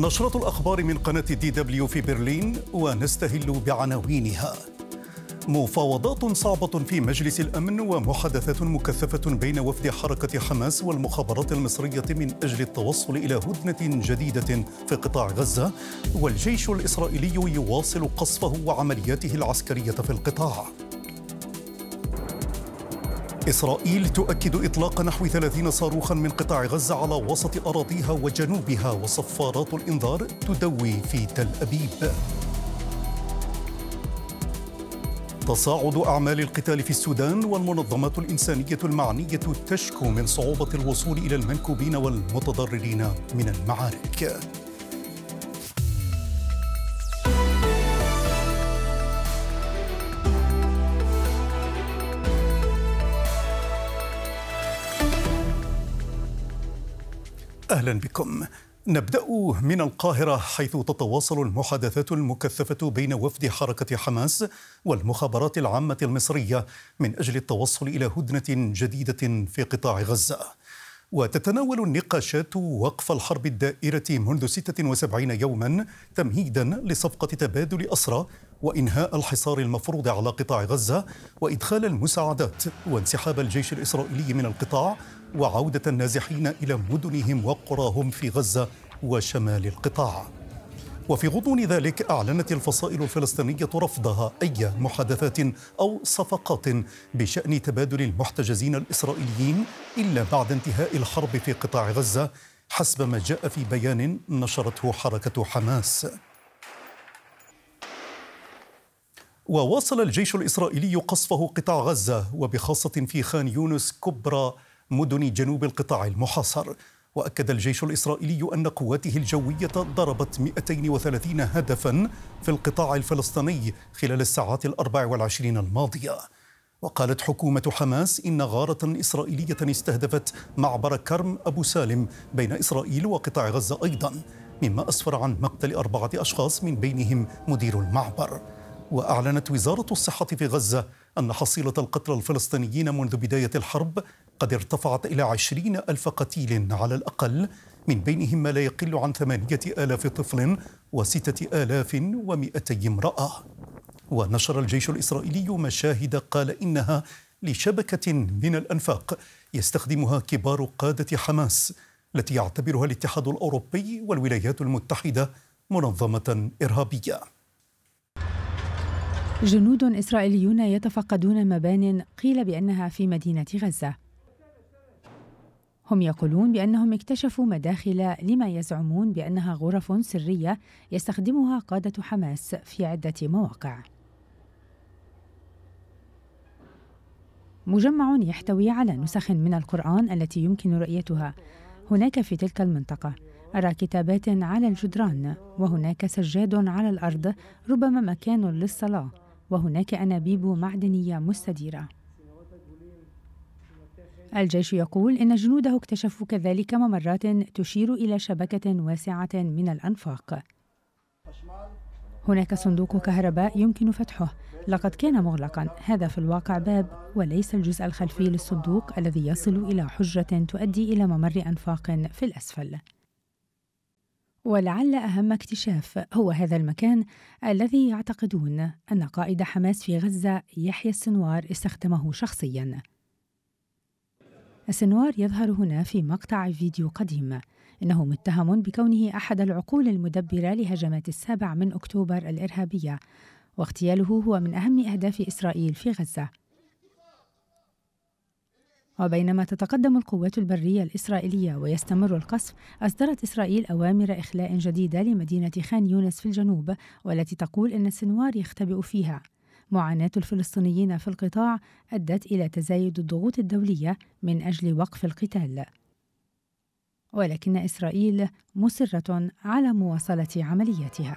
نشرة الأخبار من قناة دي دبليو في برلين ونستهل بعناوينها مفاوضات صعبة في مجلس الأمن ومحادثات مكثفة بين وفد حركة حماس والمخابرات المصرية من أجل التوصل إلى هدنة جديدة في قطاع غزة والجيش الإسرائيلي يواصل قصفه وعملياته العسكرية في القطاع إسرائيل تؤكد إطلاق نحو 30 صاروخا من قطاع غزة على وسط أراضيها وجنوبها وصفارات الإنذار تدوي في تل أبيب تصاعد أعمال القتال في السودان والمنظمات الإنسانية المعنية تشكو من صعوبة الوصول إلى المنكوبين والمتضررين من المعارك أهلا بكم نبدأ من القاهرة حيث تتواصل المحادثات المكثفة بين وفد حركة حماس والمخابرات العامة المصرية من أجل التوصل إلى هدنة جديدة في قطاع غزة وتتناول النقاشات وقف الحرب الدائرة منذ 76 يوما تمهيدا لصفقة تبادل أسرى وإنهاء الحصار المفروض على قطاع غزة وإدخال المساعدات وانسحاب الجيش الإسرائيلي من القطاع وعودة النازحين إلى مدنهم وقراهم في غزة وشمال القطاع وفي غضون ذلك أعلنت الفصائل الفلسطينية رفضها أي محادثات أو صفقات بشأن تبادل المحتجزين الإسرائيليين إلا بعد انتهاء الحرب في قطاع غزة حسب ما جاء في بيان نشرته حركة حماس وواصل الجيش الإسرائيلي قصفه قطاع غزة وبخاصة في خان يونس كبرى مدن جنوب القطاع المحاصر وأكد الجيش الإسرائيلي أن قواته الجوية ضربت 230 هدفا في القطاع الفلسطيني خلال الساعات الأربع والعشرين الماضية وقالت حكومة حماس إن غارة إسرائيلية استهدفت معبر كرم أبو سالم بين إسرائيل وقطاع غزة أيضا مما أسفر عن مقتل أربعة أشخاص من بينهم مدير المعبر وأعلنت وزارة الصحة في غزة أن حصيلة القتلى الفلسطينيين منذ بداية الحرب قد ارتفعت إلى عشرين ألف قتيل على الأقل من بينهم ما لا يقل عن ثمانية آلاف طفل وستة آلاف ومئتي امرأة ونشر الجيش الإسرائيلي مشاهد قال إنها لشبكة من الأنفاق يستخدمها كبار قادة حماس التي يعتبرها الاتحاد الأوروبي والولايات المتحدة منظمة إرهابية جنود إسرائيليون يتفقدون مبان قيل بأنها في مدينة غزة هم يقولون بأنهم اكتشفوا مداخل لما يزعمون بأنها غرف سرية يستخدمها قادة حماس في عدة مواقع. مجمع يحتوي على نسخ من القرآن التي يمكن رؤيتها هناك في تلك المنطقة. أرى كتابات على الجدران وهناك سجاد على الأرض ربما مكان للصلاة وهناك أنابيب معدنية مستديرة الجيش يقول إن جنوده اكتشفوا كذلك ممرات تشير إلى شبكة واسعة من الأنفاق هناك صندوق كهرباء يمكن فتحه لقد كان مغلقا هذا في الواقع باب وليس الجزء الخلفي للصندوق الذي يصل إلى حجرة تؤدي إلى ممر أنفاق في الأسفل ولعل أهم اكتشاف هو هذا المكان الذي يعتقدون أن قائد حماس في غزة يحيى السنوار استخدمه شخصياً السنوار يظهر هنا في مقطع فيديو قديم إنه متهم بكونه أحد العقول المدبرة لهجمات السابع من أكتوبر الإرهابية واغتياله هو من أهم أهداف إسرائيل في غزة وبينما تتقدم القوات البرية الإسرائيلية ويستمر القصف أصدرت إسرائيل أوامر إخلاء جديدة لمدينة خان يونس في الجنوب والتي تقول أن السنوار يختبئ فيها معاناة الفلسطينيين في القطاع أدت إلى تزايد الضغوط الدولية من أجل وقف القتال ولكن إسرائيل مصرة على مواصلة عملياتها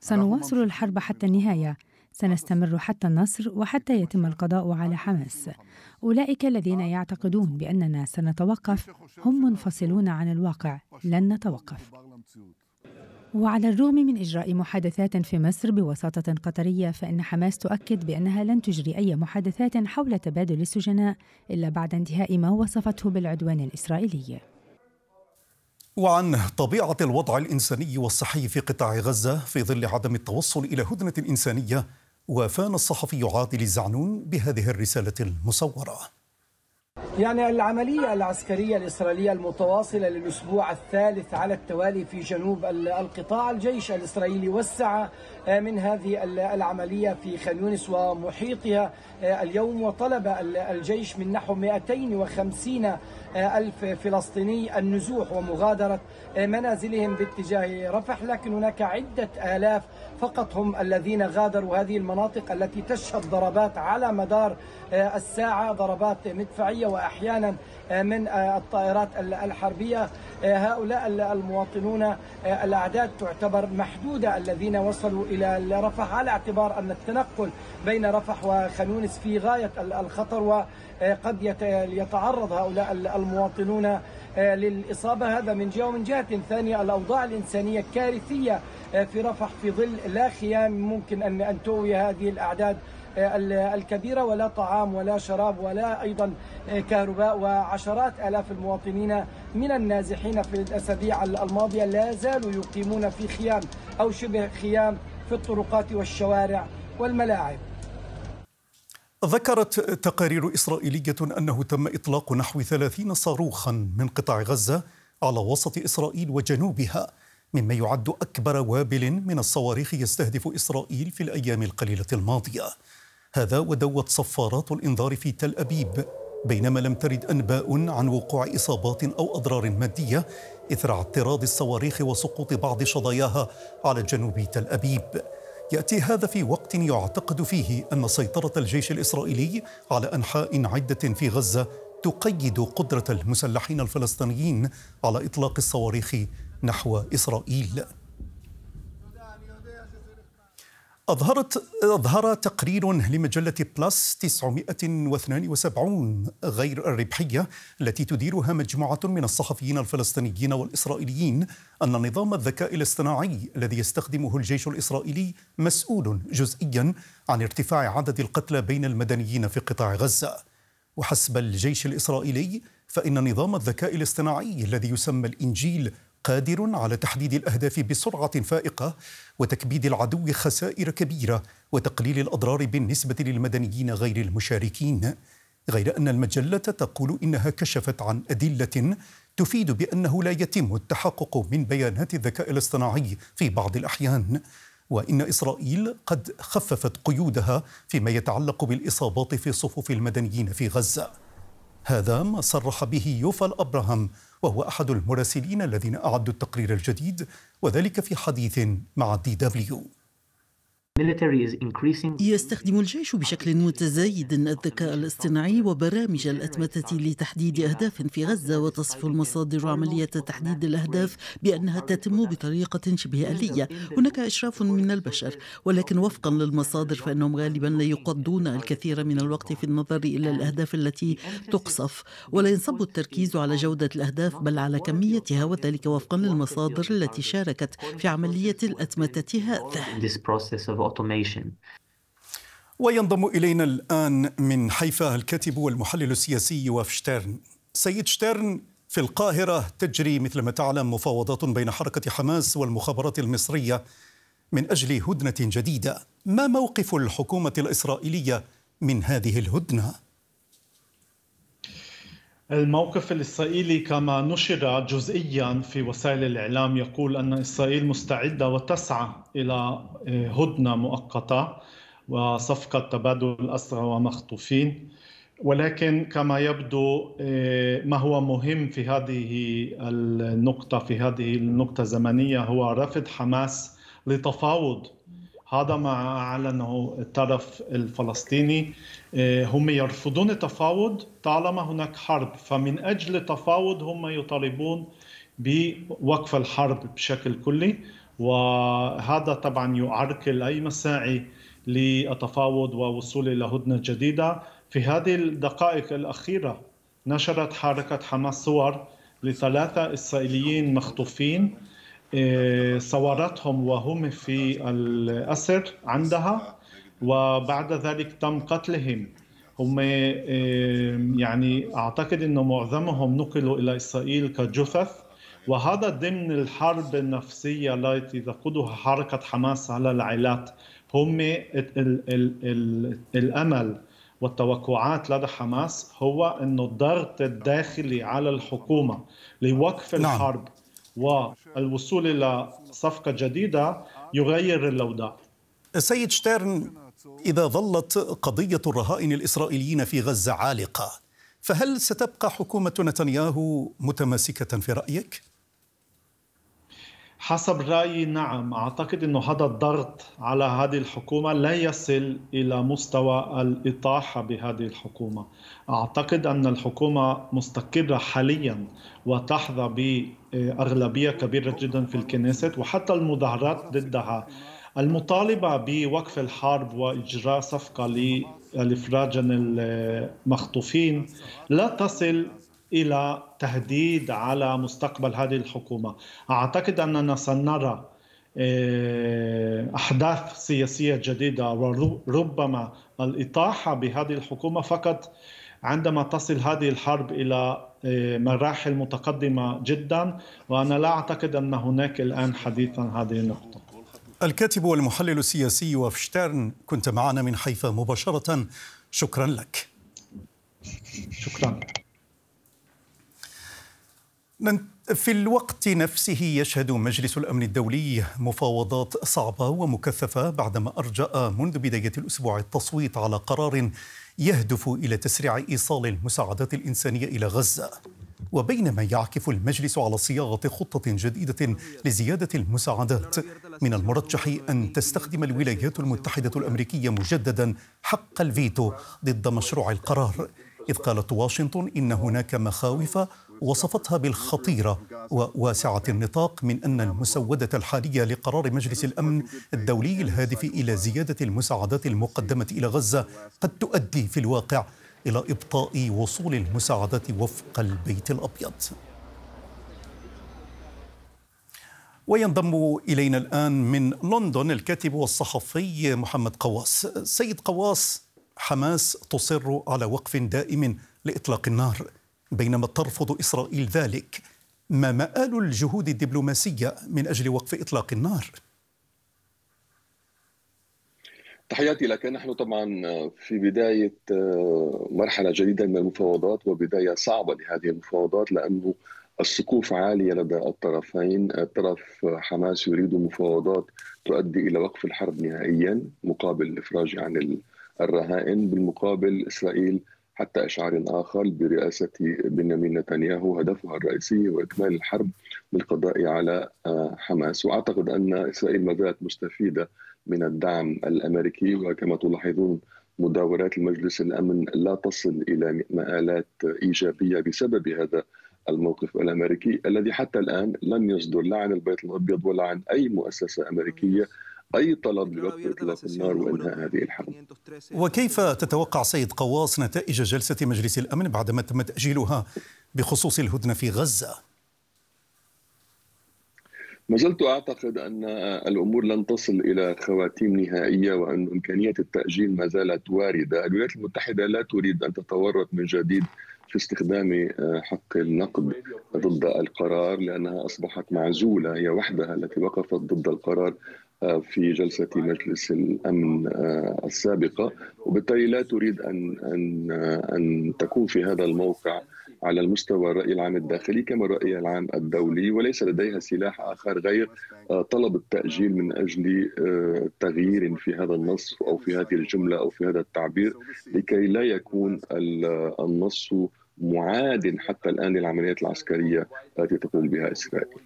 سنواصل الحرب حتى النهاية سنستمر حتى النصر وحتى يتم القضاء على حماس أولئك الذين يعتقدون بأننا سنتوقف هم منفصلون عن الواقع لن نتوقف وعلى الرغم من إجراء محادثات في مصر بوساطة قطرية فإن حماس تؤكد بأنها لن تجري أي محادثات حول تبادل السجناء إلا بعد انتهاء ما وصفته بالعدوان الإسرائيلي وعن طبيعة الوضع الإنساني والصحي في قطاع غزة في ظل عدم التوصل إلى هدنة إنسانية وافان الصحفي عادل الزعنون بهذه الرسالة المصورة يعني العملية العسكرية الإسرائيلية المتواصلة للأسبوع الثالث على التوالي في جنوب القطاع الجيش الإسرائيلي وسع آه، من هذه العملية في خان يونس ومحيطها آه، اليوم وطلب الجيش من نحو 250 آه، ألف فلسطيني النزوح ومغادرة آه، منازلهم باتجاه رفح لكن هناك عدة آلاف فقط هم الذين غادروا هذه المناطق التي تشهد ضربات على مدار آه، الساعة ضربات مدفعية وأحيانا من آه، الطائرات الحربية آه، هؤلاء المواطنون آه، الأعداد تعتبر محدودة الذين وصلوا إلى رفح على اعتبار أن التنقل بين رفح وخنونس في غاية الخطر وقد يتعرض هؤلاء المواطنون للإصابة هذا من جهة ومن جهة ثانية الأوضاع الإنسانية كارثية في رفح في ظل لا خيام ممكن أن تؤوي هذه الأعداد آه، الكبيرة ولا طعام ولا شراب ولا أيضا آه، كهرباء وعشرات آلاف المواطنين من النازحين في الأسابيع الماضية لا زالوا يقيمون في خيام أو شبه خيام في الطرقات والشوارع والملاعب ذكرت تقارير إسرائيلية أنه تم إطلاق نحو 30 صاروخا من قطاع غزة على وسط إسرائيل وجنوبها مما يعد أكبر وابل من الصواريخ يستهدف إسرائيل في الأيام القليلة الماضية هذا ودوت صفارات الإنذار في تل أبيب بينما لم ترد أنباء عن وقوع إصابات أو أضرار مادية إثر اعتراض الصواريخ وسقوط بعض شظاياها على جنوب تل أبيب ياتي هذا في وقت يعتقد فيه ان سيطره الجيش الاسرائيلي على انحاء عده في غزه تقيد قدره المسلحين الفلسطينيين على اطلاق الصواريخ نحو اسرائيل أظهرت أظهر تقرير لمجلة بلس 972 غير الربحية التي تديرها مجموعة من الصحفيين الفلسطينيين والإسرائيليين أن نظام الذكاء الاصطناعي الذي يستخدمه الجيش الإسرائيلي مسؤول جزئيا عن ارتفاع عدد القتلى بين المدنيين في قطاع غزة وحسب الجيش الإسرائيلي فإن نظام الذكاء الاصطناعي الذي يسمى الإنجيل قادر على تحديد الاهداف بسرعه فائقه وتكبيد العدو خسائر كبيره وتقليل الاضرار بالنسبه للمدنيين غير المشاركين غير ان المجله تقول انها كشفت عن ادله تفيد بانه لا يتم التحقق من بيانات الذكاء الاصطناعي في بعض الاحيان وان اسرائيل قد خففت قيودها فيما يتعلق بالاصابات في صفوف المدنيين في غزه هذا ما صرح به يوفال ابراهام وهو أحد المراسلين الذين أعدوا التقرير الجديد وذلك في حديث مع دي دبليو يستخدم الجيش بشكل متزايد الذكاء الاصطناعي وبرامج الأتمتة لتحديد أهداف في غزة وتصف المصادر عملية تحديد الأهداف بأنها تتم بطريقة شبه آلية هناك إشراف من البشر ولكن وفقا للمصادر فإنهم غالبا لا يقضون الكثير من الوقت في النظر إلى الأهداف التي تقصف ولا ينصب التركيز على جودة الأهداف بل على كميتها وذلك وفقا للمصادر التي شاركت في عملية الأتمتة هذه automation. وينضم إلينا الآن من حيفا الكاتب والمحلل السياسي واف شتيرن سيد شتيرن في القاهرة تجري مثل ما تعلم مفاوضات بين حركة حماس والمخابرات المصرية من أجل هدنة جديدة ما موقف الحكومة الإسرائيلية من هذه الهدنه الموقف الإسرائيلي كما نشر جزئيا في وسائل الإعلام يقول أن إسرائيل مستعدة وتسعى إلى آه، هدنة مؤقتة وصفقة تبادل الأسرى ومخطوفين ولكن كما يبدو آه، ما هو مهم في هذه النقطة في هذه النقطة الزمنية هو رفض حماس لتفاوض هذا ما اعلنه الطرف الفلسطيني آه، هم يرفضون التفاوض طالما هناك حرب فمن اجل التفاوض هم يطالبون بوقف الحرب بشكل كلي وهذا طبعا يعرقل اي مساعي للتفاوض ووصول الى هدنه جديده في هذه الدقائق الاخيره نشرت حركه حماس صور لثلاثه اسرائيليين مخطوفين إيه، صورتهم وهم في الأسر عندها وبعد ذلك تم قتلهم هم إيه، يعني أعتقد أنه معظمهم نقلوا إلى إسرائيل كجثث وهذا ضمن الحرب النفسية التي تقودها حركة حماس على العائلات هم الأمل والتوقعات لدى حماس هو أنه الضغط الداخلي على الحكومة لوقف نعم. الحرب والوصول إلى صفقة جديدة يغير الأوضاع سيد شتيرن إذا ظلت قضية الرهائن الإسرائيليين في غزة عالقة فهل ستبقى حكومة نتنياهو متماسكة في رأيك؟ حسب رأيي نعم أعتقد أنه هذا الضغط على هذه الحكومة لا يصل إلى مستوى الإطاحة بهذه الحكومة أعتقد أن الحكومة مستقرة حاليا وتحظى بأغلبية كبيرة جدا في الكنيست وحتى المظاهرات ضدها المطالبة بوقف الحرب وإجراء صفقة لإفراج المخطوفين لا تصل الى تهديد على مستقبل هذه الحكومه اعتقد اننا سنرى آه، احداث سياسيه جديده وربما الاطاحه بهذه الحكومه فقط عندما تصل هذه الحرب الى آه، مراحل متقدمه جدا وانا لا اعتقد ان هناك الان حديثا هذه النقطه الكاتب والمحلل السياسي وفشترن كنت معنا من حيفا مباشره شكرا لك شكرا في الوقت نفسه يشهد مجلس الامن الدولي مفاوضات صعبه ومكثفه بعدما ارجا منذ بدايه الاسبوع التصويت على قرار يهدف الى تسريع ايصال المساعدات الانسانيه الى غزه وبينما يعكف المجلس على صياغه خطه جديده لزياده المساعدات من المرجح ان تستخدم الولايات المتحده الامريكيه مجددا حق الفيتو ضد مشروع القرار اذ قالت واشنطن ان هناك مخاوف وصفتها بالخطيرة وواسعة النطاق من أن المسودة الحالية لقرار مجلس الأمن الدولي الهادف إلى زيادة المساعدات المقدمة إلى غزة قد تؤدي في الواقع إلى إبطاء وصول المساعدات وفق البيت الأبيض وينضم إلينا الآن من لندن الكاتب والصحفي محمد قواس سيد قواس حماس تصر على وقف دائم لإطلاق النار بينما ترفض إسرائيل ذلك ما مآل الجهود الدبلوماسية من أجل وقف إطلاق النار؟ تحياتي لك نحن طبعا في بداية آه، مرحلة جديدة من المفاوضات وبداية صعبة لهذه المفاوضات لأنه السقوف عالية لدى الطرفين طرف حماس يريد مفاوضات تؤدي إلى وقف الحرب نهائيا مقابل الإفراج عن الرهائن بالمقابل إسرائيل حتى إشعار آخر برئاسة بنيامين نتنياهو هدفها الرئيسي هو إكمال الحرب للقضاء على آه، حماس وأعتقد أن إسرائيل ما زالت مستفيدة من الدعم الأمريكي وكما تلاحظون مداورات المجلس الأمن لا تصل إلى مآلات إيجابية بسبب هذا الموقف الامريكي الذي حتى الان لم يصدر لا عن البيت الابيض ولا عن اي مؤسسه امريكيه أي طلب لوقف إطلاق النار وإنهاء هذه الحرب وكيف تتوقع سيد قواص نتائج جلسة مجلس الأمن بعدما تم تأجيلها بخصوص الهدنة في غزة؟ ما زلت اعتقد ان الامور لن تصل الى خواتيم نهائيه وان امكانيه التاجيل ما زالت وارده، الولايات المتحده لا تريد ان تتورط من جديد في استخدام آه، حق النقد ضد القرار لانها اصبحت معزوله هي وحدها التي وقفت ضد القرار في جلسة مجلس الأمن آه، السابقة وبالتالي لا تريد أن, أن, آه، أن تكون في هذا الموقع على المستوى الرأي العام الداخلي كما الرأي العام الدولي وليس لديها سلاح آخر غير آه، طلب التأجيل من أجل تغيير في هذا النص أو في هذه الجملة أو في هذا التعبير لكي لا يكون النص معاد حتى الآن للعمليات العسكرية التي تقوم بها إسرائيل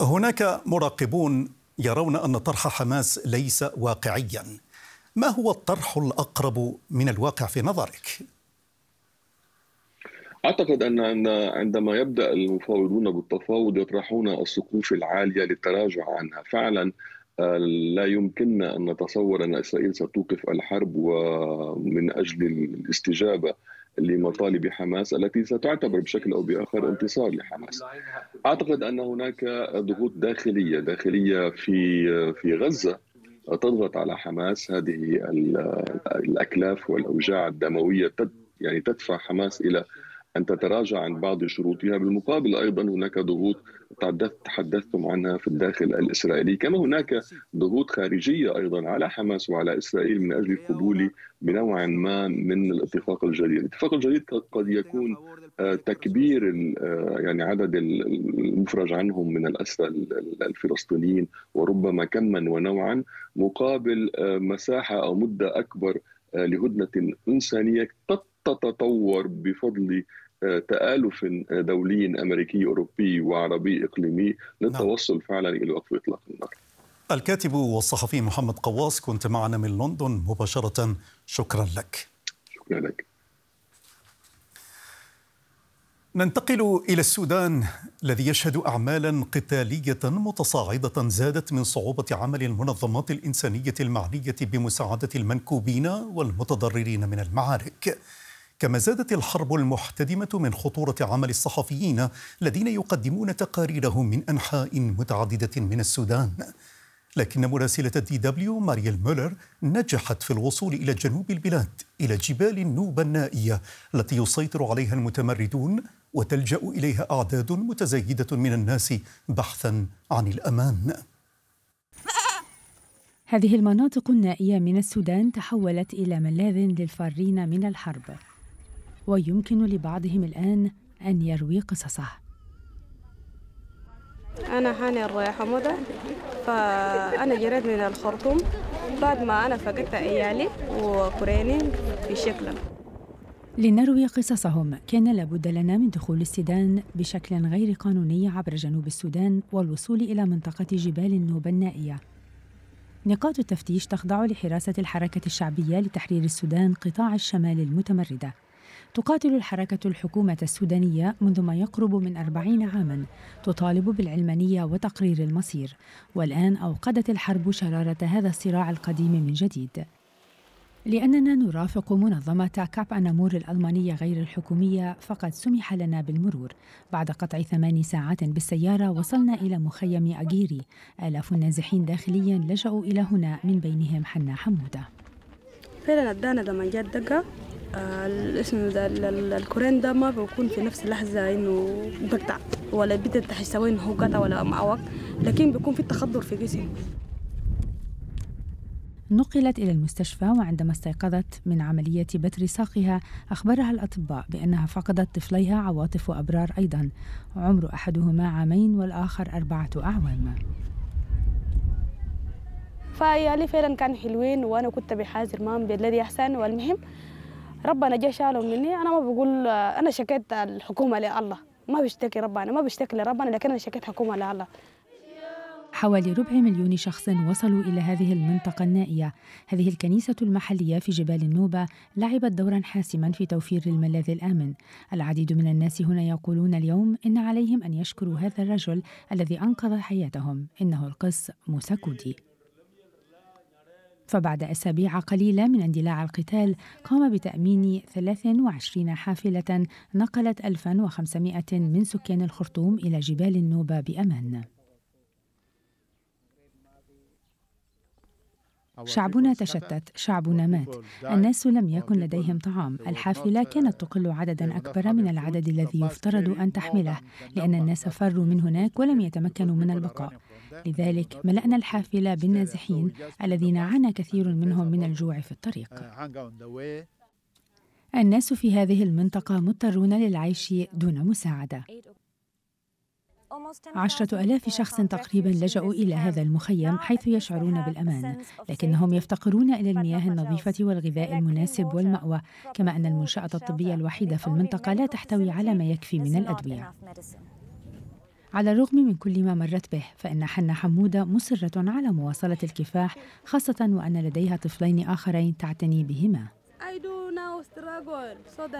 هناك مراقبون يرون أن طرح حماس ليس واقعيا ما هو الطرح الأقرب من الواقع في نظرك؟ اعتقد ان عندما يبدا المفاوضون بالتفاوض يطرحون السقوف العاليه للتراجع عنها فعلا آه، لا يمكننا ان نتصور ان اسرائيل ستوقف الحرب ومن اجل الاستجابه لمطالب حماس التي ستعتبر بشكل او باخر انتصار لحماس. اعتقد ان هناك ضغوط داخليه داخليه في في غزه تضغط على حماس هذه الاكلاف والاوجاع الدمويه يعني تدفع حماس الى أن تتراجع عن بعض شروطها بالمقابل أيضا هناك ضغوط تحدثتم عنها في الداخل الإسرائيلي كما هناك ضغوط خارجية أيضا على حماس وعلى إسرائيل من أجل القبول بنوع ما من الاتفاق الجديد الاتفاق الجديد قد يكون آه، تكبير آه، يعني عدد المفرج عنهم من الأسرى الفلسطينيين وربما كما ونوعا مقابل آه، مساحة أو مدة أكبر آه، لهدنه انسانيه تتطور بفضل آه، تآلف آه، دولي أمريكي أوروبي وعربي إقليمي نعم. للتوصل فعلا إلى وقف إطلاق النار الكاتب والصحفي محمد قواص كنت معنا من لندن مباشرة شكرا لك شكرا لك ننتقل إلى السودان الذي يشهد أعمالا قتالية متصاعدة زادت من صعوبة عمل المنظمات الإنسانية المعنية بمساعدة المنكوبين والمتضررين من المعارك كما زادت الحرب المحتدمة من خطورة عمل الصحفيين الذين يقدمون تقاريرهم من أنحاء متعددة من السودان لكن مراسلة دي دبليو ماريل مولر نجحت في الوصول إلى جنوب البلاد إلى جبال النوبة النائية التي يسيطر عليها المتمردون وتلجأ إليها أعداد متزايدة من الناس بحثا عن الأمان هذه المناطق النائية من السودان تحولت إلى ملاذ للفارين من الحرب ويمكن لبعضهم الآن أن يروي قصصه أنا هاني الرايحة مدى فأنا جريت من الخرطوم بعد ما أنا فقدت عيالي وقريني في شكل لنروي قصصهم كان لابد لنا من دخول السودان بشكل غير قانوني عبر جنوب السودان والوصول إلى منطقة جبال النوبة النائية نقاط التفتيش تخضع لحراسة الحركة الشعبية لتحرير السودان قطاع الشمال المتمردة تقاتل الحركة الحكومة السودانية منذ ما يقرب من أربعين عاما تطالب بالعلمانية وتقرير المصير والآن أوقدت الحرب شرارة هذا الصراع القديم من جديد لأننا نرافق منظمة كاب أنامور الألمانية غير الحكومية فقد سمح لنا بالمرور بعد قطع ثمان ساعات بالسيارة وصلنا إلى مخيم أجيري آلاف النازحين داخليا لجأوا إلى هنا من بينهم حنا حمودة فعلا ادانا لما دقة آه الاسم ده الكورين ده ما بيكون في نفس اللحظة انه بقطع ولا بدت تحسوين انه هو قطع ولا معوق لكن بيكون في تخدر في جسمه نقلت إلى المستشفى وعندما استيقظت من عملية بتر ساقها أخبرها الأطباء بأنها فقدت طفليها عواطف وأبرار أيضا عمر أحدهما عامين والآخر أربعة أعوام فيعني فعلا كان حلوين وانا كنت بحاذر مام بالذي احسن والمهم ربنا جه شالهم مني انا ما بقول انا شكيت الحكومه لله ما بشتكي ربنا ما بشتكي لربنا لكن انا شكيت حكومه لله حوالي ربع مليون شخص وصلوا إلى هذه المنطقة النائية هذه الكنيسة المحلية في جبال النوبة لعبت دورا حاسما في توفير الملاذ الآمن العديد من الناس هنا يقولون اليوم إن عليهم أن يشكروا هذا الرجل الذي أنقذ حياتهم إنه القس موسى كودي فبعد أسابيع قليلة من اندلاع القتال قام بتأمين 23 حافلة نقلت 1500 من سكان الخرطوم إلى جبال النوبة بأمان شعبنا تشتت شعبنا مات الناس لم يكن لديهم طعام الحافلة كانت تقل عددا أكبر من العدد الذي يفترض أن تحمله لأن الناس فروا من هناك ولم يتمكنوا من البقاء لذلك ملأنا الحافلة بالنازحين الذين عانى كثير منهم من الجوع في الطريق الناس في هذه المنطقة مضطرون للعيش دون مساعدة عشرة ألاف شخص تقريبا لجأوا إلى هذا المخيم حيث يشعرون بالأمان لكنهم يفتقرون إلى المياه النظيفة والغذاء المناسب والمأوى كما أن المنشأة الطبية الوحيدة في المنطقة لا تحتوي على ما يكفي من الأدوية على الرغم من كل ما مرت به فإن حنا حمودة مصرة على مواصلة الكفاح خاصة وأن لديها طفلين آخرين تعتني بهما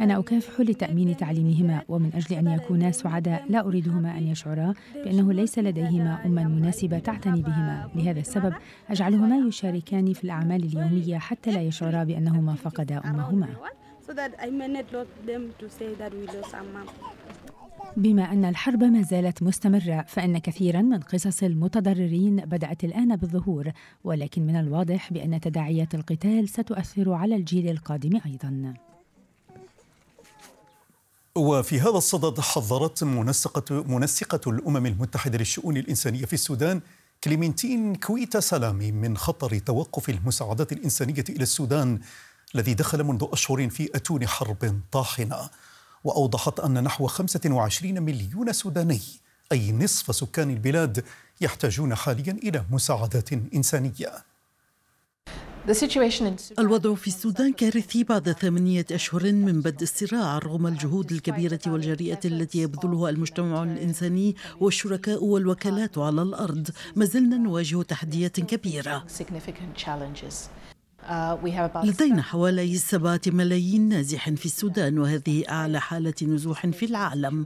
أنا أكافح لتأمين تعليمهما ومن أجل أن يكونا سعداء لا أريدهما أن يشعرا بأنه ليس لديهما أما مناسبة تعتني بهما لهذا السبب أجعلهما يشاركان في الأعمال اليومية حتى لا يشعرا بأنهما فقدا أمهما بما أن الحرب ما زالت مستمرة فإن كثيرا من قصص المتضررين بدأت الآن بالظهور ولكن من الواضح بأن تداعيات القتال ستؤثر على الجيل القادم أيضا وفي هذا الصدد حذرت منسقة, منسقة الأمم المتحدة للشؤون الإنسانية في السودان كليمنتين كويتا سلامي من خطر توقف المساعدات الإنسانية إلى السودان الذي دخل منذ أشهر في أتون حرب طاحنة وأوضحت أن نحو 25 مليون سوداني أي نصف سكان البلاد يحتاجون حاليا إلى مساعدات إنسانية الوضع في السودان كارثي بعد ثمانية أشهر من بدء الصراع رغم الجهود الكبيرة والجريئة التي يبذلها المجتمع الإنساني والشركاء والوكالات على الأرض ما زلنا نواجه تحديات كبيرة Uh, لدينا حوالي سبعة ملايين نازح في السودان وهذه أعلى حالة نزوح في العالم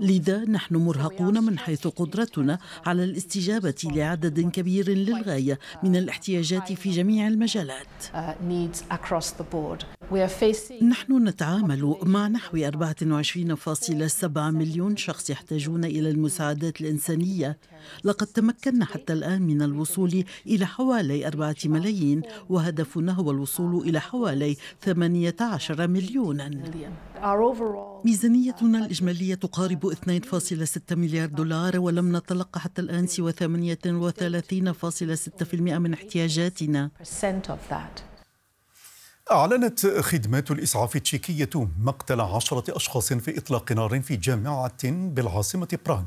لذا نحن مرهقون من حيث قدرتنا على الاستجابة لعدد كبير للغاية من الاحتياجات في جميع المجالات نحن نتعامل مع نحو 24.7 مليون شخص يحتاجون إلى المساعدات الإنسانية لقد تمكنا حتى الآن من الوصول إلى حوالي 4 ملايين وهدفنا هو الوصول إلى حوالي 18 مليونا ميزانيتنا الإجمالية تقارب تقريب 2.6 مليار دولار ولم نتلقى حتى الآن سوى 38.6% من احتياجاتنا أعلنت خدمات الإسعاف التشيكية مقتل عشرة أشخاص في إطلاق نار في جامعة بالعاصمة براغ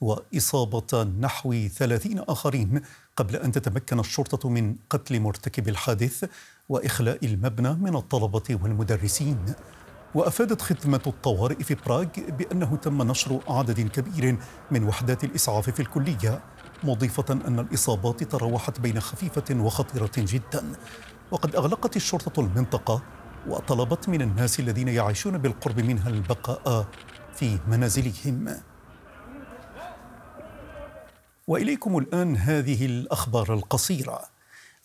وإصابة نحو ثلاثين آخرين قبل أن تتمكن الشرطة من قتل مرتكب الحادث وإخلاء المبنى من الطلبة والمدرسين وأفادت خدمة الطوارئ في براغ بأنه تم نشر عدد كبير من وحدات الإسعاف في الكلية مضيفة أن الإصابات تراوحت بين خفيفة وخطيرة جدا وقد أغلقت الشرطة المنطقة وطلبت من الناس الذين يعيشون بالقرب منها البقاء في منازلهم وإليكم الآن هذه الأخبار القصيرة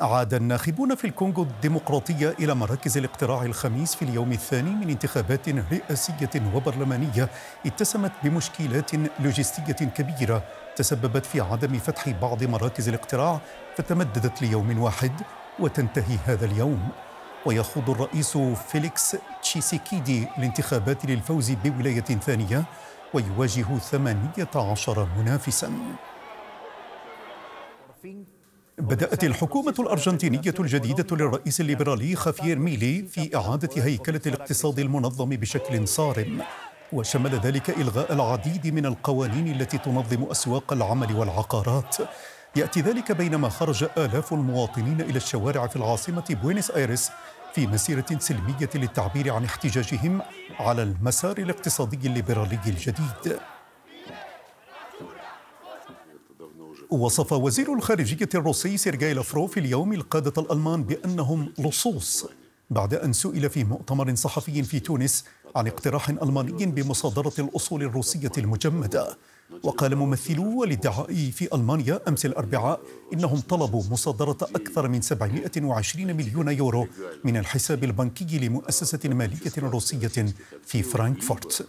عاد الناخبون في الكونغو الديمقراطية إلى مراكز الاقتراع الخميس في اليوم الثاني من انتخابات رئاسية وبرلمانية اتسمت بمشكلات لوجستية كبيرة تسببت في عدم فتح بعض مراكز الاقتراع فتمددت ليوم واحد وتنتهي هذا اليوم ويخوض الرئيس فيليكس تشيسيكيدي الانتخابات للفوز بولاية ثانية ويواجه 18 منافساً بدأت الحكومة الأرجنتينية الجديدة للرئيس الليبرالي خافير ميلي في إعادة هيكلة الاقتصاد المنظم بشكل صارم وشمل ذلك إلغاء العديد من القوانين التي تنظم أسواق العمل والعقارات يأتي ذلك بينما خرج آلاف المواطنين إلى الشوارع في العاصمة بوينس آيرس في مسيرة سلمية للتعبير عن احتجاجهم على المسار الاقتصادي الليبرالي الجديد وصف وزير الخارجية الروسي سيرجاي لافروف اليوم القادة الألمان بأنهم لصوص بعد أن سئل في مؤتمر صحفي في تونس عن اقتراح ألماني بمصادرة الأصول الروسية المجمدة وقال ممثلو الادعاء في ألمانيا أمس الأربعاء إنهم طلبوا مصادرة أكثر من 720 مليون يورو من الحساب البنكي لمؤسسة مالية روسية في فرانكفورت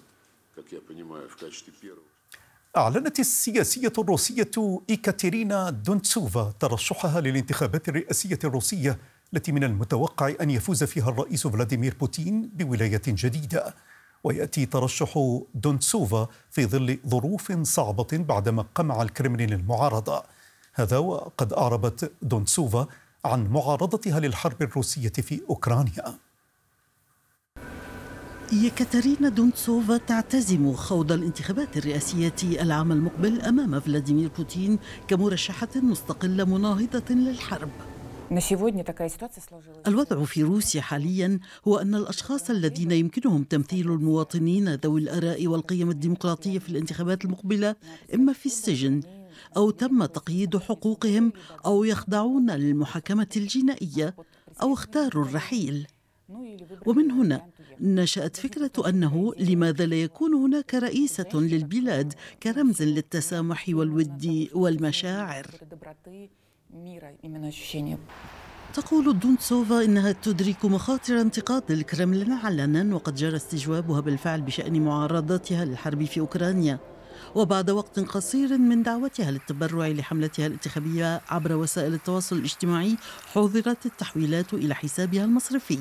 أعلنت السياسية الروسية إيكاتيرينا دونتسوفا ترشحها للانتخابات الرئاسية الروسية التي من المتوقع أن يفوز فيها الرئيس فلاديمير بوتين بولاية جديدة ويأتي ترشح دونتسوفا في ظل ظروف صعبة بعدما قمع الكرملين المعارضة هذا وقد أعربت دونتسوفا عن معارضتها للحرب الروسية في أوكرانيا يكاترينا دونتسوفا تعتزم خوض الانتخابات الرئاسية العام المقبل أمام فلاديمير بوتين كمرشحة مستقلة مناهضة للحرب الوضع في روسيا حاليا هو أن الأشخاص الذين يمكنهم تمثيل المواطنين ذوي الآراء والقيم الديمقراطية في الانتخابات المقبلة إما في السجن أو تم تقييد حقوقهم أو يخضعون للمحاكمة الجنائية أو اختاروا الرحيل ومن هنا نشأت فكرة أنه لماذا لا يكون هناك رئيسة للبلاد كرمز للتسامح والود والمشاعر تقول دونتسوفا إنها تدرك مخاطر انتقاد الكرملين علنا وقد جرى استجوابها بالفعل بشأن معارضتها للحرب في أوكرانيا وبعد وقت قصير من دعوتها للتبرع لحملتها الانتخابية عبر وسائل التواصل الاجتماعي حظرت التحويلات إلى حسابها المصرفي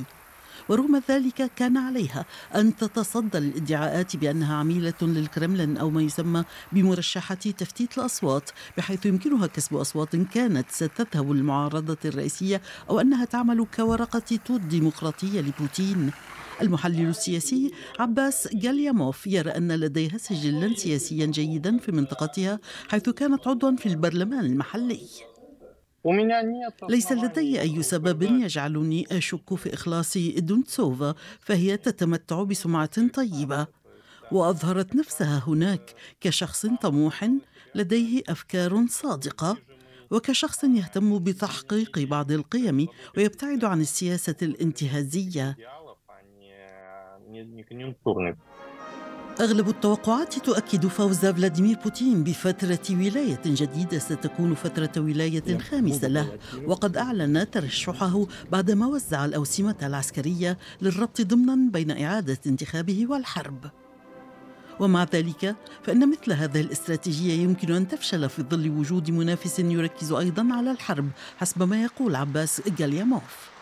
ورغم ذلك كان عليها أن تتصدى للادعاءات بأنها عميلة للكرملين أو ما يسمى بمرشحة تفتيت الأصوات بحيث يمكنها كسب أصوات كانت ستذهب للمعارضة الرئيسية أو أنها تعمل كورقة توت ديمقراطية لبوتين المحلل السياسي عباس جالياموف يرى أن لديها سجلا سياسيا جيدا في منطقتها حيث كانت عضوا في البرلمان المحلي ليس لدي أي سبب يجعلني أشك في إخلاص دونتسوفا فهي تتمتع بسمعة طيبة وأظهرت نفسها هناك كشخص طموح لديه أفكار صادقة وكشخص يهتم بتحقيق بعض القيم ويبتعد عن السياسة الانتهازية أغلب التوقعات تؤكد فوز فلاديمير بوتين بفترة ولاية جديدة ستكون فترة ولاية خامسة له وقد أعلن ترشحه بعدما وزع الأوسمة العسكرية للربط ضمنا بين إعادة انتخابه والحرب ومع ذلك فإن مثل هذه الاستراتيجية يمكن أن تفشل في ظل وجود منافس يركز أيضا على الحرب حسب ما يقول عباس جالياموف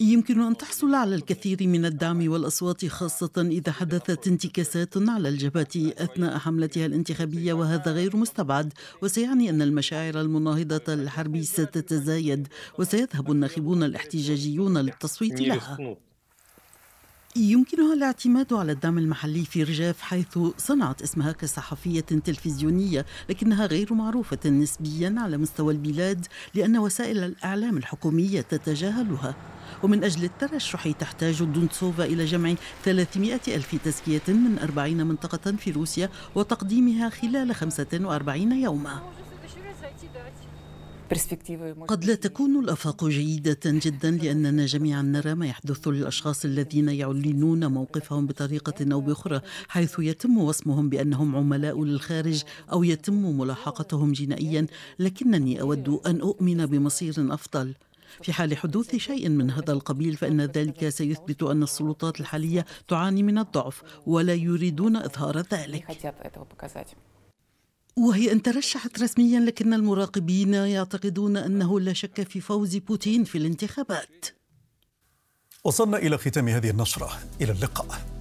يمكن أن تحصل على الكثير من الدعم والأصوات خاصة إذا حدثت انتكاسات على الجبهة أثناء حملتها الانتخابية وهذا غير مستبعد وسيعني أن المشاعر المناهضة للحرب ستتزايد وسيذهب الناخبون الاحتجاجيون للتصويت لها يمكنها الاعتماد على الدعم المحلي في رجاف حيث صنعت اسمها كصحفية تلفزيونية لكنها غير معروفة نسبيا على مستوى البلاد لأن وسائل الإعلام الحكومية تتجاهلها ومن أجل الترشح تحتاج دونتسوفا إلى جمع 300 ألف تزكية من 40 منطقة في روسيا وتقديمها خلال 45 يوما قد لا تكون الافاق جيده جدا لاننا جميعا نرى ما يحدث للاشخاص الذين يعلنون موقفهم بطريقه او باخرى حيث يتم وصمهم بانهم عملاء للخارج او يتم ملاحقتهم جنائيا لكنني اود ان اؤمن بمصير افضل في حال حدوث شيء من هذا القبيل فإن ذلك سيثبت أن السلطات الحالية تعاني من الضعف ولا يريدون إظهار ذلك وهي ان ترشحت رسميا لكن المراقبين يعتقدون انه لا شك في فوز بوتين في الانتخابات وصلنا الى ختام هذه النشره الى اللقاء